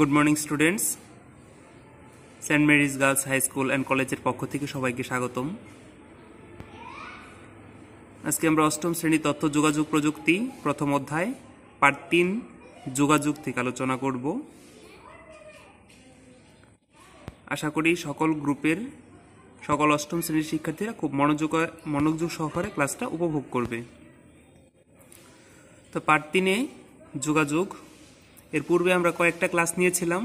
good morning students saint Mary's girls high school and কলেজের পক্ষ থেকে সবাইকে স্বাগতম আজকে আমরা অষ্টম শ্রেণী তথ্য যোগাযোগ প্রযুক্তি প্রথম অধ্যায় পার্ট তিন যোগাযোগ থেকে আলোচনা করব আশা করি সকল গ্রুপের সকল অষ্টম শ্রেণীর শিক্ষার্থীরা খুব মনোযোগ মনোযোগ সহকারে ক্লাসটা উপভোগ করবে তো পার্ট তিনে যোগাযোগ এর পূর্বে আমরা কয়েকটা ক্লাস নিয়েছিলাম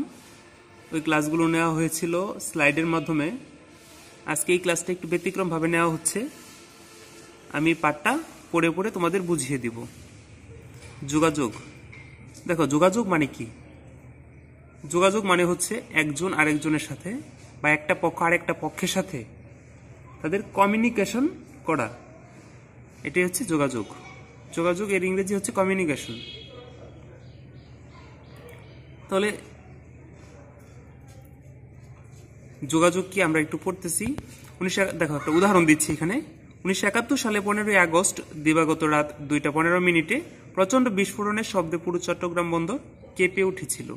ওই ক্লাসগুলো নেওয়া হয়েছিল স্লাইডের মাধ্যমে আজকে এই ক্লাসটা একটু ব্যতিক্রমভাবে নেওয়া হচ্ছে আমি পাঠটা পড়ে পড়ে তোমাদের বুঝিয়ে দিব যোগাযোগ দেখো যোগাযোগ মানে কি যোগাযোগ মানে হচ্ছে একজন আরেকজনের সাথে বা একটা পক্ষ আরেকটা পক্ষের সাথে তাদের কমিউনিকেশন করা এটাই হচ্ছে যোগাযোগ যোগাযোগ এর ইংরেজি হচ্ছে কমিউনিকেশন তাহলে যোগাযোগ কি আমরা একটু পড়তেছি উনিশশো দেখো একটা উদাহরণ দিচ্ছি এখানে উনিশশো একাত্তর সালে পনেরোই আগস্ট দিবাগত রাত দুইটা পনেরো মিনিটে প্রচণ্ড বিস্ফোরণের শব্দে পুরো চট্টগ্রাম বন্দর কেঁপে উঠেছিল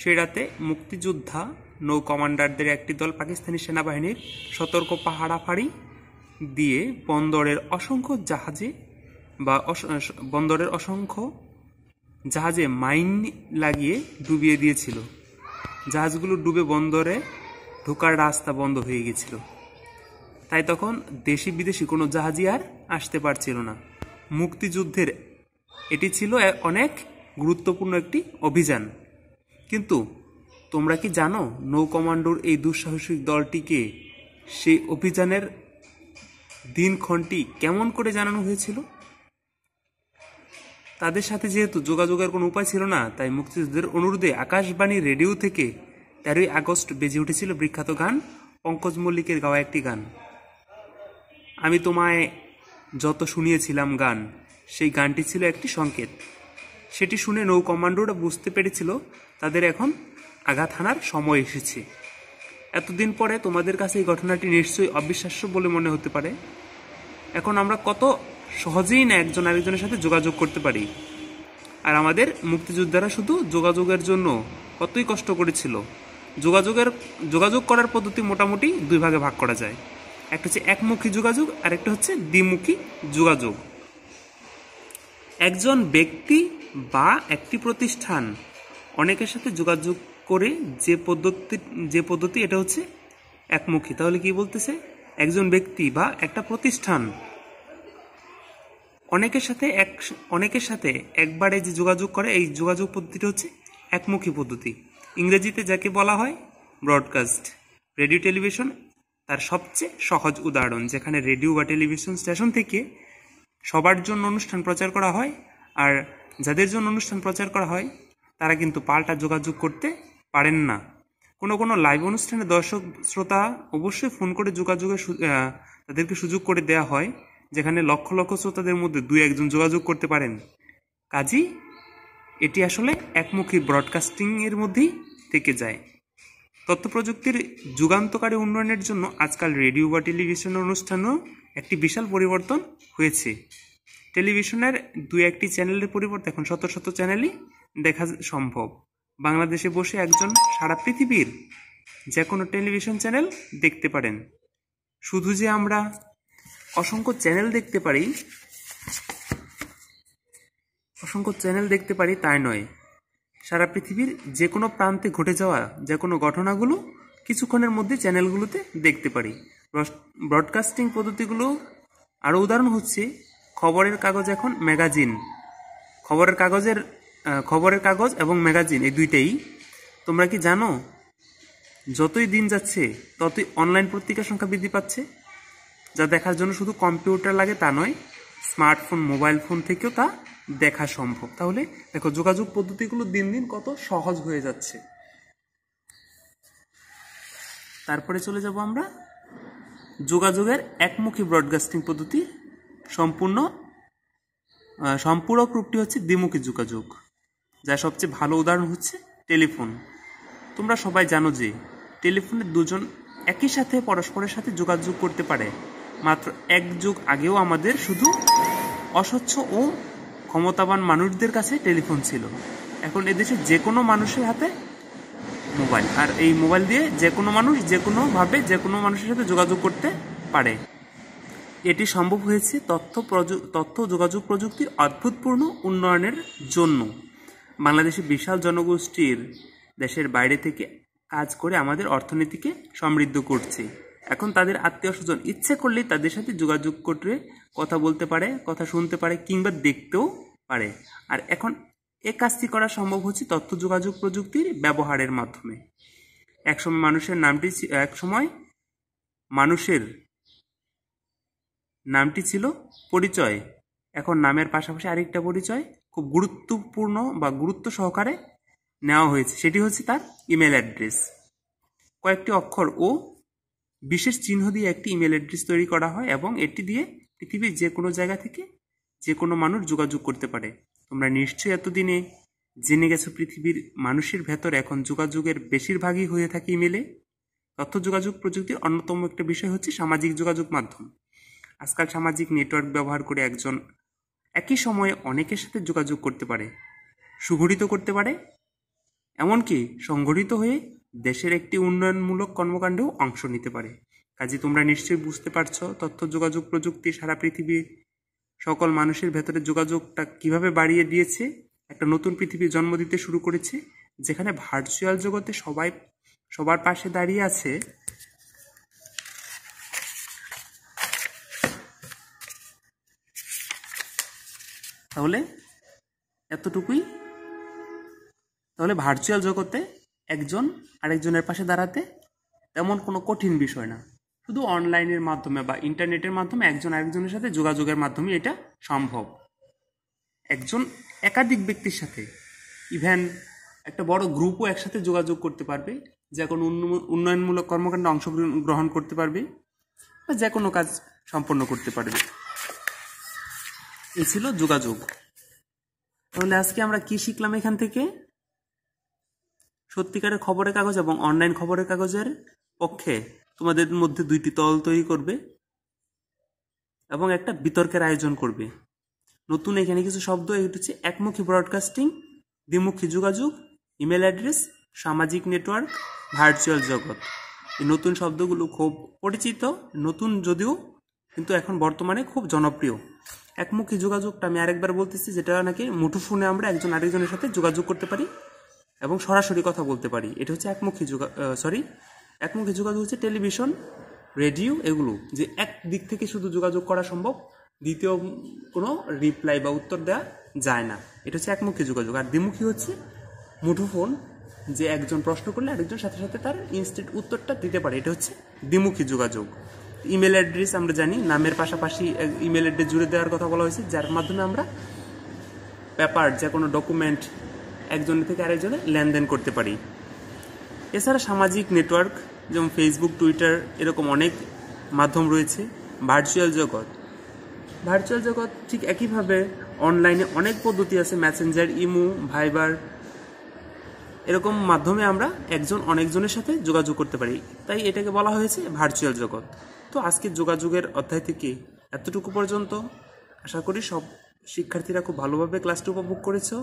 সে রাতে মুক্তিযোদ্ধা নৌ কমান্ডারদের একটি দল পাকিস্তানি সেনাবাহিনীর সতর্ক পাহাড়া ফাড়ি দিয়ে বন্দরের অসংখ্য জাহাজে বা বন্দরের অসংখ্য জাহাজে মাইন লাগিয়ে ডুবিয়ে দিয়েছিল জাহাজগুলো ডুবে বন্দরে ঢোকার রাস্তা বন্ধ হয়ে গেছিল তাই তখন দেশি বিদেশি কোনো জাহাজই আর আসতে পারছিল না মুক্তিযুদ্ধের এটি ছিল অনেক গুরুত্বপূর্ণ একটি অভিযান কিন্তু তোমরা কি জানো নৌ কমান্ডোর এই দুঃসাহসিক দলটিকে সেই অভিযানের দিনক্ষণটি কেমন করে জানানো হয়েছিল তাদের সাথে যেহেতু যোগাযোগের কোনো উপায় ছিল না তাই মুক্তিযুদ্ধের অনুরোধে আকাশবাণী রেডিও থেকে তেরোই আগস্ট বেজে উঠেছিল বিখ্যাত গান পঙ্কজ মল্লিকের গাওয়া একটি গান আমি তোমায় যত শুনিয়েছিলাম গান সেই গানটি ছিল একটি সংকেত সেটি শুনে নৌ কমান্ডোরা বুঝতে পেরেছিল তাদের এখন আঘাত হানার সময় এসেছে এতদিন পরে তোমাদের কাছে এই ঘটনাটি নিশ্চয়ই অবিশ্বাস্য বলে মনে হতে পারে এখন আমরা কত সহজেই না একজন আরেকজনের সাথে যোগাযোগ করতে পারি আর আমাদের মুক্তিযোদ্ধারা শুধু যোগাযোগের জন্য কতই কষ্ট করেছিল যোগাযোগের যোগাযোগ করার পদ্ধতি মোটামুটি দুই ভাগে ভাগ করা যায় একটা হচ্ছে একমুখী যোগাযোগ আর একটা হচ্ছে দ্বিমুখী যোগাযোগ একজন ব্যক্তি বা একটি প্রতিষ্ঠান অনেকের সাথে যোগাযোগ করে যে পদ্ধতি যে পদ্ধতি এটা হচ্ছে একমুখী তাহলে কি বলতেছে একজন ব্যক্তি বা একটা প্রতিষ্ঠান অনেকের সাথে এক অনেকের সাথে একবারে যে যোগাযোগ করে এই যোগাযোগ পদ্ধতিটি হচ্ছে একমুখী পদ্ধতি ইংরেজিতে যাকে বলা হয় ব্রডকাস্ট রেডিও টেলিভিশন তার সবচেয়ে সহজ উদাহরণ যেখানে রেডিও বা টেলিভিশন স্টেশন থেকে সবার জন্য অনুষ্ঠান প্রচার করা হয় আর যাদের জন্য অনুষ্ঠান প্রচার করা হয় তারা কিন্তু পাল্টা যোগাযোগ করতে পারেন না কোনো কোনো লাইভ অনুষ্ঠানে দর্শক শ্রোতা অবশ্যই ফোন করে যোগাযোগের তাদেরকে সুযোগ করে দেওয়া হয় যেখানে লক্ষ লক্ষ শ্রোতাদের মধ্যে দুই একজন যোগাযোগ করতে পারেন কাজী এটি আসলে একমুখী ব্রডকাস্টিংয়ের মধ্যেই থেকে যায় তথ্য প্রযুক্তির যুগান্তকারী উন্নয়নের জন্য আজকাল রেডিও বা টেলিভিশন অনুষ্ঠানও একটি বিশাল পরিবর্তন হয়েছে টেলিভিশনের দু একটি চ্যানেলের পরিবর্তে এখন শত শত চ্যানেলই দেখা সম্ভব বাংলাদেশে বসে একজন সারা পৃথিবীর যে কোনো টেলিভিশন চ্যানেল দেখতে পারেন শুধু যে আমরা অসংখ্য চ্যানেল দেখতে পারি অসংখ্য চ্যানেল দেখতে পারি তাই নয় সারা পৃথিবীর যে কোনো প্রান্তে ঘটে যাওয়া যে কোনো ঘটনাগুলো কিছুক্ষণের মধ্যে চ্যানেলগুলোতে দেখতে পারি ব্রডকাস্টিং পদ্ধতিগুলো আরও উদাহরণ হচ্ছে খবরের কাগজ এখন ম্যাগাজিন খবরের কাগজের খবরের কাগজ এবং ম্যাগাজিন এই দুইটাই তোমরা কি জানো যতই দিন যাচ্ছে ততই অনলাইন পত্রিকার সংখ্যা বৃদ্ধি পাচ্ছে যা দেখার জন্য শুধু কম্পিউটার লাগে তা নয় স্মার্টফোন মোবাইল ফোন থেকেও তা দেখা সম্ভব তাহলে দেখো যোগাযোগ পদ্ধতিগুলো দিন দিন কত সহজ হয়ে যাচ্ছে তারপরে চলে যাব আমরা যোগাযোগের একমুখী ব্রডকাস্টিং পদ্ধতি সম্পূর্ণ সম্পূরক রূপটি হচ্ছে দ্বিমুখী যোগাযোগ যার সবচেয়ে ভালো উদাহরণ হচ্ছে টেলিফোন তোমরা সবাই জানো যে টেলিফোনে দুজন একই সাথে পরস্পরের সাথে যোগাযোগ করতে পারে মাত্র এক যুগ আগেও আমাদের শুধু অস্বচ্ছ ও ক্ষমতাবান মানুষদের কাছে টেলিফোন ছিল এখন এদেশে যে কোনো মানুষের হাতে মোবাইল আর এই মোবাইল দিয়ে যে কোনো মানুষ যে কোনোভাবে যে কোনো মানুষের সাথে যোগাযোগ করতে পারে এটি সম্ভব হয়েছে তথ্য তথ্য যোগাযোগ প্রযুক্তির অদ্ভুতপূর্ণ উন্নয়নের জন্য বাংলাদেশে বিশাল জনগোষ্ঠীর দেশের বাইরে থেকে কাজ করে আমাদের অর্থনীতিকে সমৃদ্ধ করছে এখন তাদের আত্মীয় স্বজন ইচ্ছে করলেই তাদের সাথে যোগাযোগ করে কথা বলতে পারে কথা শুনতে পারে কিংবা দেখতেও পারে আর এখন এ কাজটি করা সম্ভব হচ্ছে তথ্য যোগাযোগ প্রযুক্তির ব্যবহারের মাধ্যমে একসময় মানুষের নামটি এক সময় মানুষের নামটি ছিল পরিচয় এখন নামের পাশাপাশি আরেকটা পরিচয় খুব গুরুত্বপূর্ণ বা গুরুত্ব সহকারে নেওয়া হয়েছে সেটি হচ্ছে তার ইমেল অ্যাড্রেস কয়েকটি অক্ষর ও বিশেষ চিহ্ন দিয়ে একটি ইমেল অ্যাড্রেস তৈরি করা হয় এবং এটি দিয়ে পৃথিবীর যে কোনো জায়গা থেকে যে কোনো মানুষ যোগাযোগ করতে পারে তোমরা নিশ্চয়ই এতদিনে জেনে গেছো পৃথিবীর মানুষের ভেতর এখন যোগাযোগের বেশিরভাগই হয়ে থাকে ইমেলে তথ্য যোগাযোগ প্রযুক্তির অন্যতম একটা বিষয় হচ্ছে সামাজিক যোগাযোগ মাধ্যম আজকাল সামাজিক নেটওয়ার্ক ব্যবহার করে একজন একই সময়ে অনেকের সাথে যোগাযোগ করতে পারে সুগঠিত করতে পারে এমনকি সংগঠিত হয়ে দেশের একটি উন্নয়নমূলক কর্মকাণ্ডেও অংশ নিতে পারে কাজে তোমরা নিশ্চয়ই বুঝতে পারছো তথ্য যোগাযোগ প্রযুক্তি সারা পৃথিবীর সকল মানুষের ভেতরে যোগাযোগটা কিভাবে বাড়িয়ে দিয়েছে একটা নতুন পৃথিবী জন্ম দিতে শুরু করেছে যেখানে ভার্চুয়াল জগতে সবাই সবার পাশে দাঁড়িয়ে আছে তাহলে এতটুকুই তাহলে ভার্চুয়াল জগতে একজন আরেকজনের পাশে দাঁড়াতে তেমন কোনো কঠিন বিষয় না শুধু অনলাইনের মাধ্যমে বা ইন্টারনেটের মাধ্যমে একজন আরেকজনের সাথে যোগাযোগের মাধ্যমে এটা সম্ভব একজন একাধিক ব্যক্তির সাথে ইভেন একটা বড় গ্রুপও একসাথে যোগাযোগ করতে পারবে যে কোনো উন্নয়নমূলক কর্মকাণ্ডে অংশগ্রহণ করতে পারবে বা যে কোনো কাজ সম্পন্ন করতে পারবে এ ছিল যোগাযোগ তাহলে আজকে আমরা কি শিখলাম এখান থেকে সত্যিকারের খবরের কাগজ এবং অনলাইন খবরের কাগজের পক্ষে তোমাদের মধ্যে দুইটি দল তৈরি করবে এবং একটা বিতর্কের আয়োজন করবে নতুন এখানে কিছু শব্দ এটি হচ্ছে একমুখী ব্রডকাস্টিং দ্বিমুখী যোগাযোগ ইমেল অ্যাড্রেস সামাজিক নেটওয়ার্ক ভার্চুয়াল জগৎ এই নতুন শব্দগুলো খুব পরিচিত নতুন যদিও কিন্তু এখন বর্তমানে খুব জনপ্রিয় একমুখী যোগাযোগটা আমি আরেকবার বলতেছি যেটা নাকি মুঠোফোনে আমরা একজন আরেকজনের সাথে যোগাযোগ করতে পারি এবং সরাসরি কথা বলতে পারি এটা হচ্ছে একমুখী যোগা সরি একমুখী যোগাযোগ হচ্ছে টেলিভিশন রেডিও এগুলো যে এক দিক থেকে শুধু যোগাযোগ করা সম্ভব দ্বিতীয় কোনো রিপ্লাই বা উত্তর দেওয়া যায় না এটা হচ্ছে একমুখী যোগাযোগ আর দ্বিমুখী হচ্ছে মুঠোফোন যে একজন প্রশ্ন করলে আরেকজন সাথে সাথে তার ইনস্ট্যান্ট উত্তরটা দিতে পারে এটা হচ্ছে দ্বিমুখী যোগাযোগ ইমেল অ্যাড্রেস আমরা জানি নামের পাশাপাশি ইমেল অ্যাড্রেস জুড়ে দেওয়ার কথা বলা হয়েছে যার মাধ্যমে আমরা পেপার যে কোনো ডকুমেন্ট একজনের থেকে আরেকজনে লেনদেন করতে পারি এছাড়া সামাজিক নেটওয়ার্ক যেমন ফেসবুক টুইটার এরকম অনেক মাধ্যম রয়েছে ভার্চুয়াল জগৎ ভার্চুয়াল জগৎ ঠিক একইভাবে অনলাইনে অনেক পদ্ধতি আছে মেসেঞ্জার ইমো ভাইবার এরকম মাধ্যমে আমরা একজন অনেকজনের সাথে যোগাযোগ করতে পারি তাই এটাকে বলা হয়েছে ভার্চুয়াল জগৎ তো আজকে যোগাযোগের অধ্যায় থেকে এতটুকু পর্যন্ত আশা করি সব শিক্ষার্থীরা খুব ভালোভাবে ক্লাসটি উপভোগ করেছো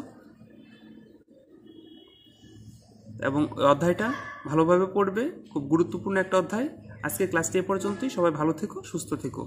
এবং অধ্যায়টা ভালোভাবে পড়বে খুব গুরুত্বপূর্ণ একটা অধ্যায় আজকে ক্লাসটি এ পর্যন্তই সবাই ভালো থেকো সুস্থ থেকো